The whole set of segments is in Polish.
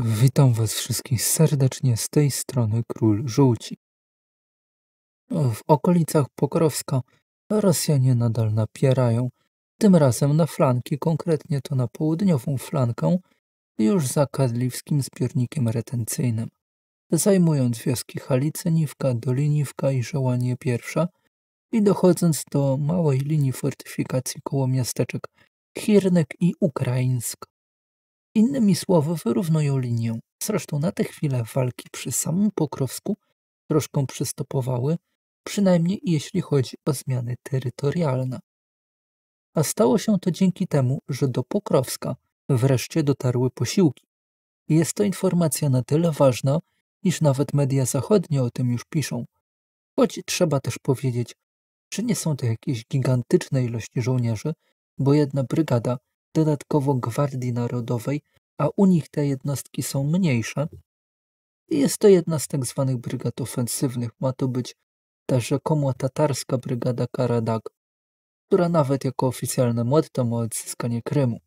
Witam Was wszystkich serdecznie z tej strony Król Żółci. W okolicach Pokrowska Rosjanie nadal napierają, tym razem na flanki, konkretnie to na południową flankę, już za kadliwskim zbiornikiem retencyjnym, zajmując wioski Haliceniwka, Doliniwka i Żołanie I i dochodząc do małej linii fortyfikacji koło miasteczek Hirnek i Ukraińsk. Innymi słowy, wyrównują linię. Zresztą na tę chwilę walki przy samym Pokrowsku troszkę przystopowały, przynajmniej jeśli chodzi o zmiany terytorialne. A stało się to dzięki temu, że do Pokrowska wreszcie dotarły posiłki. Jest to informacja na tyle ważna, iż nawet media zachodnie o tym już piszą. Choć trzeba też powiedzieć, że nie są to jakieś gigantyczne ilości żołnierzy, bo jedna brygada dodatkowo Gwardii Narodowej, a u nich te jednostki są mniejsze. Jest to jedna z tak zwanych brygad ofensywnych. Ma to być ta rzekomo tatarska brygada Karadag, która nawet jako oficjalne motto ma odzyskanie Krymu.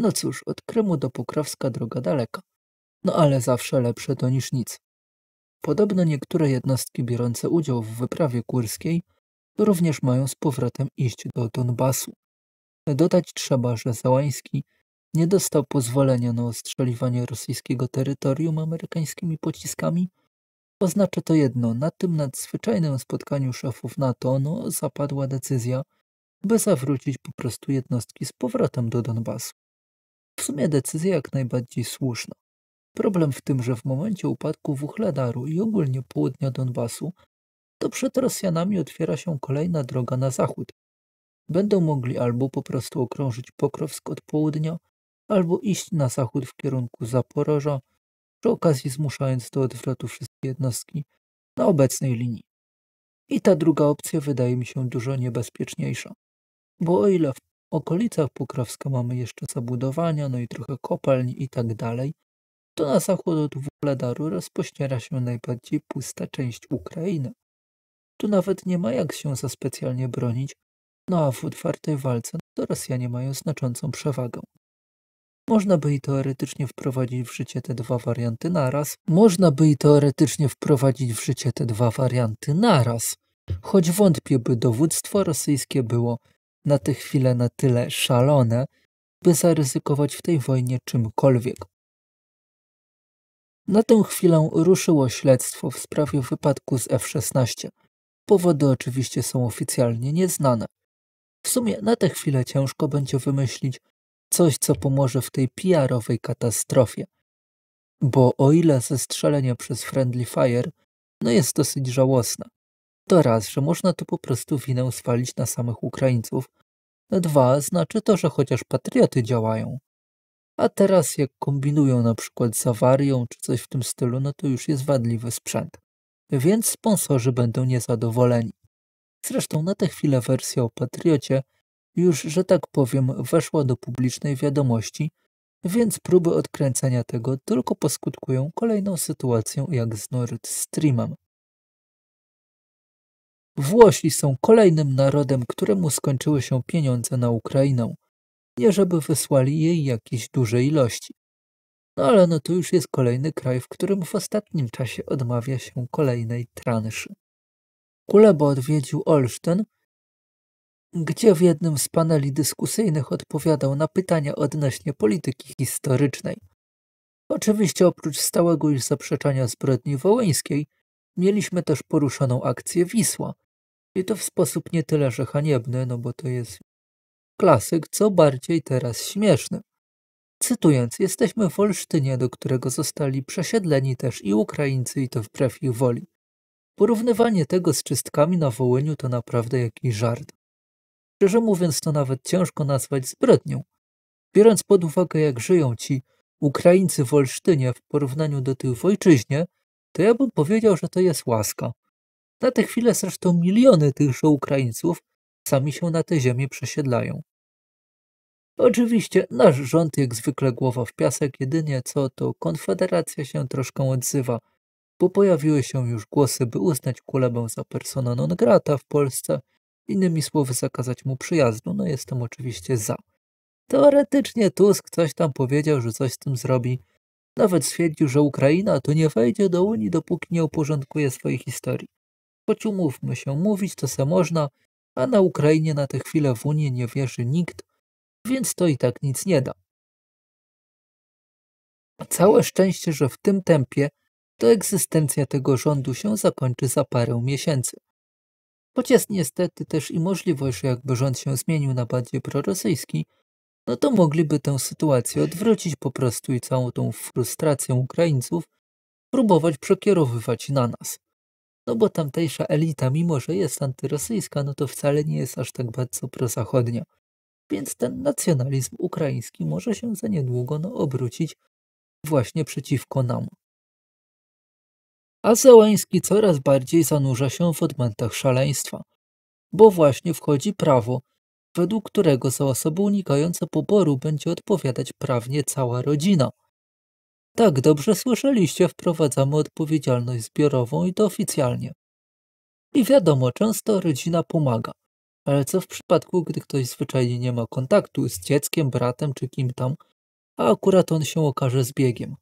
No cóż, od Krymu do Pokrowska droga daleka. No ale zawsze lepsze to niż nic. Podobno niektóre jednostki biorące udział w wyprawie kurskiej również mają z powrotem iść do Donbasu. Dodać trzeba, że Załański nie dostał pozwolenia na ostrzeliwanie rosyjskiego terytorium amerykańskimi pociskami. Oznacza to jedno, na tym nadzwyczajnym spotkaniu szefów NATO no, zapadła decyzja, by zawrócić po prostu jednostki z powrotem do Donbasu. W sumie decyzja jak najbardziej słuszna. Problem w tym, że w momencie upadku wuchledaru i ogólnie południa Donbasu, to przed Rosjanami otwiera się kolejna droga na zachód, będą mogli albo po prostu okrążyć Pokrowsk od południa, albo iść na zachód w kierunku Zaporoża, przy okazji zmuszając do odwrotu wszystkie jednostki na obecnej linii. I ta druga opcja wydaje mi się dużo niebezpieczniejsza, bo o ile w okolicach Pokrowska mamy jeszcze zabudowania, no i trochę kopalni i tak dalej, to na zachód od Włodadaru rozpościera się najbardziej pusta część Ukrainy. Tu nawet nie ma jak się za specjalnie bronić, no a w otwartej walce no to Rosjanie mają znaczącą przewagę. Można by i teoretycznie wprowadzić w życie te dwa warianty naraz. Można by i teoretycznie wprowadzić w życie te dwa warianty naraz. Choć wątpię, by dowództwo rosyjskie było na tę chwilę na tyle szalone, by zaryzykować w tej wojnie czymkolwiek. Na tę chwilę ruszyło śledztwo w sprawie wypadku z F-16. Powody oczywiście są oficjalnie nieznane. W sumie na tę chwilę ciężko będzie wymyślić coś, co pomoże w tej PR-owej katastrofie. Bo o ile zestrzelenie przez Friendly Fire no jest dosyć żałosne, to raz, że można tu po prostu winę swalić na samych Ukraińców, dwa, znaczy to, że chociaż patrioty działają. A teraz jak kombinują na przykład z awarią czy coś w tym stylu, no to już jest wadliwy sprzęt. Więc sponsorzy będą niezadowoleni. Zresztą na tę chwilę wersja o Patriocie już, że tak powiem, weszła do publicznej wiadomości, więc próby odkręcania tego tylko poskutkują kolejną sytuacją jak z Nord Streamem. Włosi są kolejnym narodem, któremu skończyły się pieniądze na Ukrainę, nie żeby wysłali jej jakieś duże ilości. No ale no to już jest kolejny kraj, w którym w ostatnim czasie odmawia się kolejnej transzy. Kulebo odwiedził Olsztyn, gdzie w jednym z paneli dyskusyjnych odpowiadał na pytania odnośnie polityki historycznej. Oczywiście oprócz stałego już zaprzeczania zbrodni wołyńskiej, mieliśmy też poruszoną akcję Wisła. I to w sposób nie tyle, że haniebny, no bo to jest klasyk, co bardziej teraz śmieszny. Cytując, jesteśmy w Olsztynie, do którego zostali przesiedleni też i Ukraińcy i to wbrew ich woli. Porównywanie tego z czystkami na Wołyniu to naprawdę jakiś żart. Szczerze mówiąc, to nawet ciężko nazwać zbrodnią. Biorąc pod uwagę, jak żyją ci Ukraińcy w Olsztynie w porównaniu do tych w ojczyźnie, to ja bym powiedział, że to jest łaska. Na tę chwilę zresztą miliony tychże Ukraińców sami się na tę ziemię przesiedlają. Oczywiście nasz rząd jak zwykle głowa w piasek, jedynie co to Konfederacja się troszkę odzywa – bo pojawiły się już głosy, by uznać Kulebę za persona non grata w Polsce, innymi słowy zakazać mu przyjazdu, no jestem oczywiście za. Teoretycznie Tusk coś tam powiedział, że coś z tym zrobi. Nawet stwierdził, że Ukraina to nie wejdzie do Unii, dopóki nie uporządkuje swojej historii. Choć umówmy się, mówić to se można, a na Ukrainie na tę chwilę w Unii nie wierzy nikt, więc to i tak nic nie da. Całe szczęście, że w tym tempie to egzystencja tego rządu się zakończy za parę miesięcy. Choć jest niestety też i możliwość, że jakby rząd się zmienił na bardziej prorosyjski, no to mogliby tę sytuację odwrócić po prostu i całą tą frustrację Ukraińców próbować przekierowywać na nas. No bo tamtejsza elita, mimo że jest antyrosyjska, no to wcale nie jest aż tak bardzo prozachodnia. Więc ten nacjonalizm ukraiński może się za niedługo no, obrócić właśnie przeciwko nam a coraz bardziej zanurza się w odmętach szaleństwa. Bo właśnie wchodzi prawo, według którego za osoby unikające poboru będzie odpowiadać prawnie cała rodzina. Tak, dobrze słyszeliście, wprowadzamy odpowiedzialność zbiorową i to oficjalnie. I wiadomo, często rodzina pomaga, ale co w przypadku, gdy ktoś zwyczajnie nie ma kontaktu z dzieckiem, bratem czy kim tam, a akurat on się okaże zbiegiem?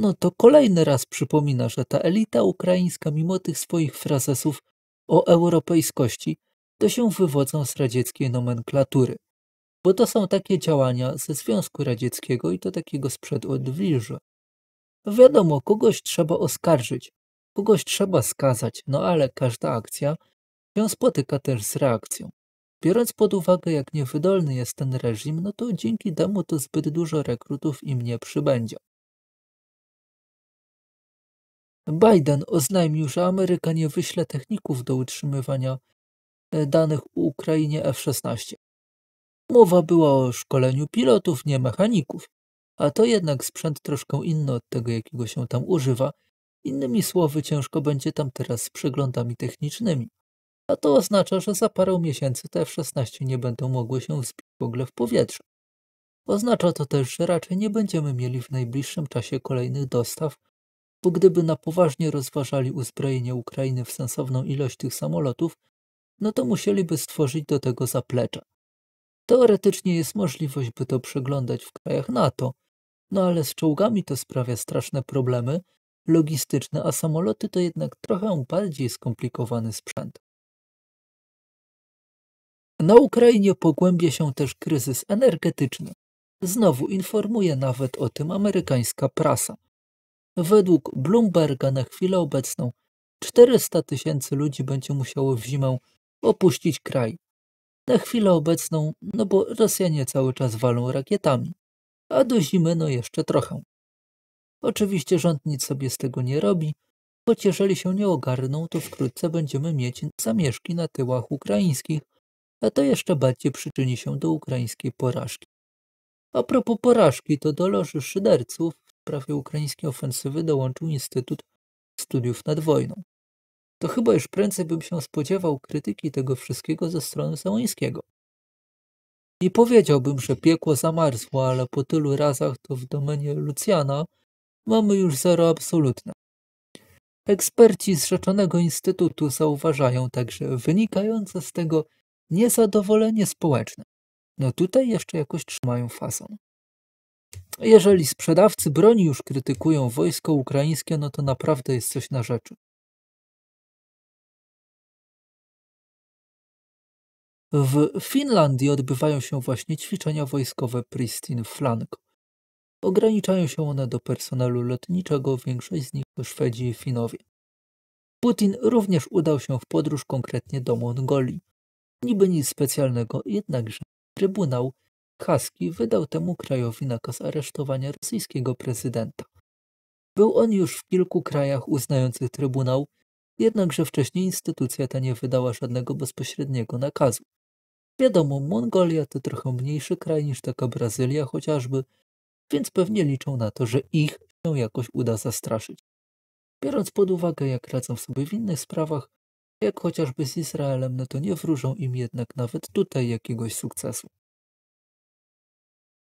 No to kolejny raz przypomina, że ta elita ukraińska, mimo tych swoich frazesów o europejskości, to się wywodzą z radzieckiej nomenklatury. Bo to są takie działania ze Związku Radzieckiego i to takiego sprzed odwilży. Wiadomo, kogoś trzeba oskarżyć, kogoś trzeba skazać, no ale każda akcja się spotyka też z reakcją. Biorąc pod uwagę, jak niewydolny jest ten reżim, no to dzięki temu to zbyt dużo rekrutów im nie przybędzie. Biden oznajmił, że Ameryka nie wyśle techników do utrzymywania e, danych u Ukrainie F-16. Mowa była o szkoleniu pilotów, nie mechaników, a to jednak sprzęt troszkę inny od tego, jakiego się tam używa. Innymi słowy, ciężko będzie tam teraz z przeglądami technicznymi. A to oznacza, że za parę miesięcy te F-16 nie będą mogły się wzbić w ogóle w powietrze. Oznacza to też, że raczej nie będziemy mieli w najbliższym czasie kolejnych dostaw bo gdyby na poważnie rozważali uzbrojenie Ukrainy w sensowną ilość tych samolotów, no to musieliby stworzyć do tego zaplecza. Teoretycznie jest możliwość, by to przeglądać w krajach NATO, no ale z czołgami to sprawia straszne problemy logistyczne, a samoloty to jednak trochę bardziej skomplikowany sprzęt. Na Ukrainie pogłębia się też kryzys energetyczny. Znowu informuje nawet o tym amerykańska prasa. Według Bloomberga na chwilę obecną 400 tysięcy ludzi będzie musiało w zimę opuścić kraj. Na chwilę obecną, no bo Rosjanie cały czas walą rakietami, a do zimy no jeszcze trochę. Oczywiście rząd nic sobie z tego nie robi, choć jeżeli się nie ogarną, to wkrótce będziemy mieć zamieszki na tyłach ukraińskich, a to jeszcze bardziej przyczyni się do ukraińskiej porażki. A propos porażki, to do loży szyderców sprawie ukraińskiej ofensywy dołączył Instytut Studiów nad Wojną. To chyba już prędzej bym się spodziewał krytyki tego wszystkiego ze strony Załońskiego. Nie powiedziałbym, że piekło zamarzło, ale po tylu razach to w domenie Lucjana mamy już zero absolutne. Eksperci z rzeczonego instytutu zauważają także wynikające z tego niezadowolenie społeczne. No tutaj jeszcze jakoś trzymają fason. Jeżeli sprzedawcy broni już krytykują wojsko ukraińskie, no to naprawdę jest coś na rzeczy. W Finlandii odbywają się właśnie ćwiczenia wojskowe Pristin Flank. Ograniczają się one do personelu lotniczego, większość z nich to Szwedzi i Finowie. Putin również udał się w podróż konkretnie do Mongolii. Niby nic specjalnego, jednakże Trybunał Kaski wydał temu krajowi nakaz aresztowania rosyjskiego prezydenta. Był on już w kilku krajach uznających trybunał, jednakże wcześniej instytucja ta nie wydała żadnego bezpośredniego nakazu. Wiadomo, Mongolia to trochę mniejszy kraj niż taka Brazylia chociażby, więc pewnie liczą na to, że ich się jakoś uda zastraszyć. Biorąc pod uwagę, jak radzą sobie w innych sprawach, jak chociażby z Izraelem, no to nie wróżą im jednak nawet tutaj jakiegoś sukcesu.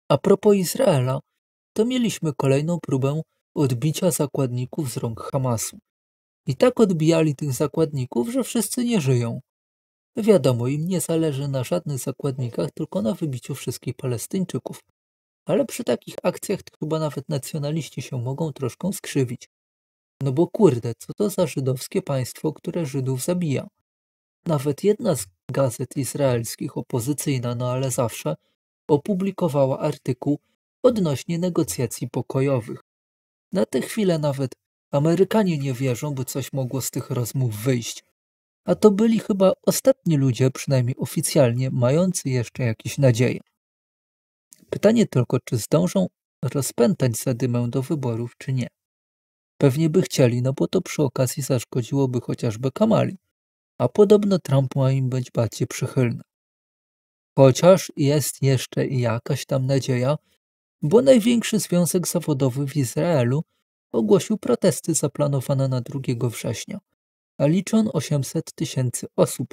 A propos Izraela, to mieliśmy kolejną próbę odbicia zakładników z rąk Hamasu. I tak odbijali tych zakładników, że wszyscy nie żyją. Wiadomo, im nie zależy na żadnych zakładnikach, tylko na wybiciu wszystkich Palestyńczyków. Ale przy takich akcjach to chyba nawet nacjonaliści się mogą troszkę skrzywić. No bo kurde, co to za żydowskie państwo, które Żydów zabija? Nawet jedna z gazet izraelskich, opozycyjna, no ale zawsze, opublikowała artykuł odnośnie negocjacji pokojowych. Na tę chwilę nawet Amerykanie nie wierzą, by coś mogło z tych rozmów wyjść. A to byli chyba ostatni ludzie, przynajmniej oficjalnie, mający jeszcze jakieś nadzieje. Pytanie tylko, czy zdążą rozpętać zadymę do wyborów, czy nie. Pewnie by chcieli, no bo to przy okazji zaszkodziłoby chociażby Kamali. A podobno Trump ma im być bardziej przychylny. Chociaż jest jeszcze jakaś tam nadzieja, bo największy związek zawodowy w Izraelu ogłosił protesty zaplanowane na 2 września, a liczy on 800 tysięcy osób,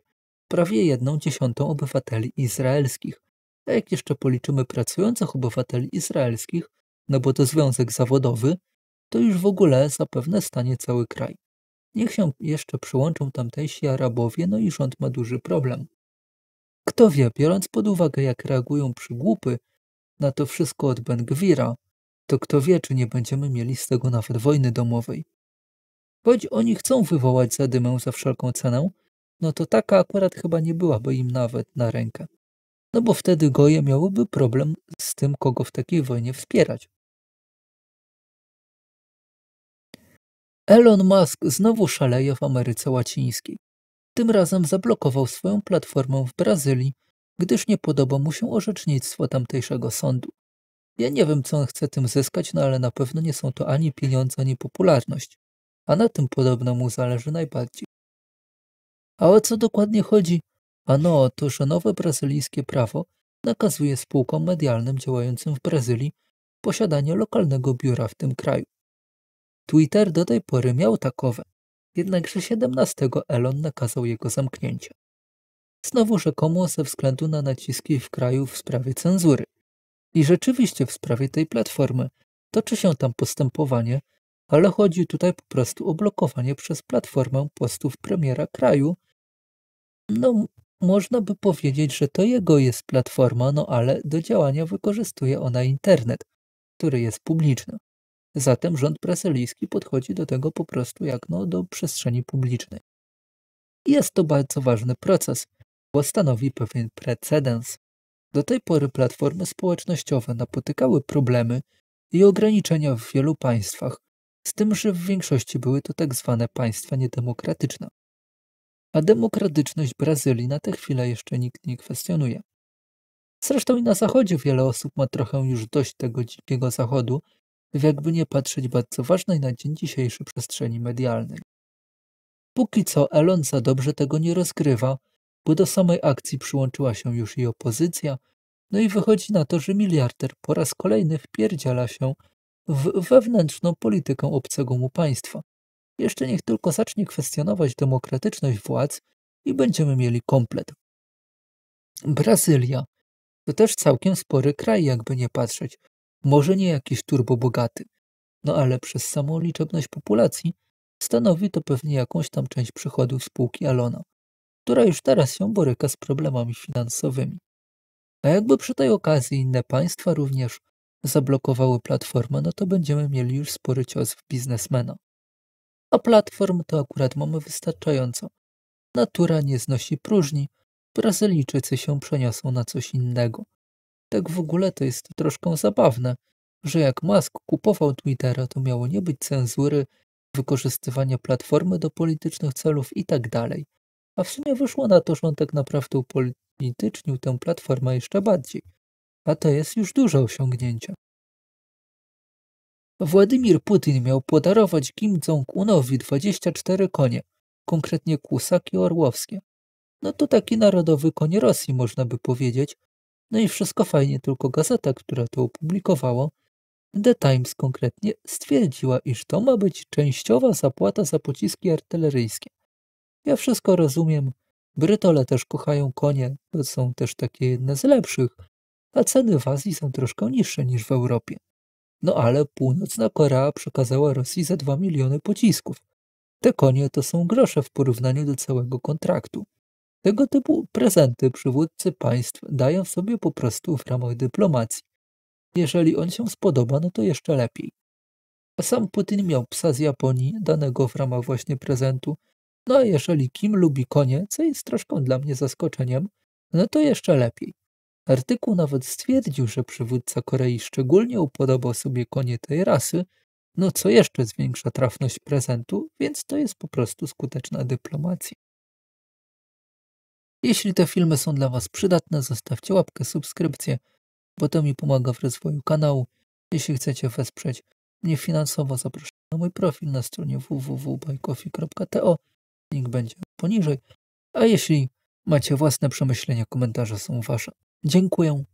prawie jedną dziesiątą obywateli izraelskich. A jak jeszcze policzymy pracujących obywateli izraelskich, no bo to związek zawodowy, to już w ogóle zapewne stanie cały kraj. Niech się jeszcze przyłączą tamtejsi Arabowie, no i rząd ma duży problem. Kto wie, biorąc pod uwagę, jak reagują przygłupy na to wszystko od Ben to kto wie, czy nie będziemy mieli z tego nawet wojny domowej. Choć oni chcą wywołać zadymę za wszelką cenę, no to taka akurat chyba nie byłaby im nawet na rękę. No bo wtedy goje miałyby problem z tym, kogo w takiej wojnie wspierać. Elon Musk znowu szaleje w Ameryce Łacińskiej. Tym razem zablokował swoją platformę w Brazylii, gdyż nie podoba mu się orzecznictwo tamtejszego sądu. Ja nie wiem, co on chce tym zyskać, no ale na pewno nie są to ani pieniądze, ani popularność, a na tym podobno mu zależy najbardziej. A o co dokładnie chodzi? Ano o to, że nowe brazylijskie prawo nakazuje spółkom medialnym działającym w Brazylii posiadanie lokalnego biura w tym kraju. Twitter do tej pory miał takowe, jednakże 17 Elon nakazał jego zamknięcia. Znowu rzekomo ze względu na naciski w kraju w sprawie cenzury. I rzeczywiście w sprawie tej platformy toczy się tam postępowanie, ale chodzi tutaj po prostu o blokowanie przez platformę postów premiera kraju. No, można by powiedzieć, że to jego jest platforma, no ale do działania wykorzystuje ona internet, który jest publiczny. Zatem rząd brazylijski podchodzi do tego po prostu jak no, do przestrzeni publicznej. Jest to bardzo ważny proces, bo stanowi pewien precedens. Do tej pory platformy społecznościowe napotykały problemy i ograniczenia w wielu państwach, z tym, że w większości były to tak zwane państwa niedemokratyczne. A demokratyczność Brazylii na tę chwilę jeszcze nikt nie kwestionuje. Zresztą i na Zachodzie wiele osób ma trochę już dość tego dzikiego Zachodu w jakby nie patrzeć bardzo ważnej na dzień dzisiejszy przestrzeni medialnej. Póki co Elon za dobrze tego nie rozgrywa, bo do samej akcji przyłączyła się już i opozycja, no i wychodzi na to, że miliarder po raz kolejny wpierdziela się w wewnętrzną politykę obcego mu państwa. Jeszcze niech tylko zacznie kwestionować demokratyczność władz i będziemy mieli komplet. Brazylia to też całkiem spory kraj, jakby nie patrzeć. Może nie jakiś turbo bogaty, no ale przez samą liczebność populacji stanowi to pewnie jakąś tam część przychodów spółki Alona, która już teraz się boryka z problemami finansowymi. A jakby przy tej okazji inne państwa również zablokowały platformę, no to będziemy mieli już spory cios w biznesmena. A platform to akurat mamy wystarczająco. Natura nie znosi próżni, Brazylijczycy się przeniosą na coś innego. Tak w ogóle to jest troszkę zabawne, że jak Musk kupował Twittera, to miało nie być cenzury, wykorzystywania platformy do politycznych celów itd. Tak A w sumie wyszło na to, że on tak naprawdę upolitycznił tę platformę jeszcze bardziej. A to jest już duże osiągnięcie. Władimir Putin miał podarować Kim Jong-unowi 24 konie, konkretnie kłusaki orłowskie. No to taki narodowy koń Rosji, można by powiedzieć, no i wszystko fajnie, tylko gazeta, która to opublikowała, The Times konkretnie, stwierdziła, iż to ma być częściowa zapłata za pociski artyleryjskie. Ja wszystko rozumiem. Brytole też kochają konie, bo są też takie jedne z lepszych, a ceny w Azji są troszkę niższe niż w Europie. No ale północna Korea przekazała Rosji za 2 miliony pocisków. Te konie to są grosze w porównaniu do całego kontraktu. Tego typu prezenty przywódcy państw dają sobie po prostu w ramach dyplomacji. Jeżeli on się spodoba, no to jeszcze lepiej. A sam Putin miał psa z Japonii, danego w ramach właśnie prezentu. No a jeżeli Kim lubi konie, co jest troszkę dla mnie zaskoczeniem, no to jeszcze lepiej. Artykuł nawet stwierdził, że przywódca Korei szczególnie upodobał sobie konie tej rasy, no co jeszcze zwiększa trafność prezentu, więc to jest po prostu skuteczna dyplomacja. Jeśli te filmy są dla Was przydatne, zostawcie łapkę, subskrypcję, bo to mi pomaga w rozwoju kanału. Jeśli chcecie wesprzeć mnie finansowo, zapraszam na mój profil na stronie www.bajkofi.to, Link będzie poniżej. A jeśli macie własne przemyślenia, komentarze są Wasze. Dziękuję.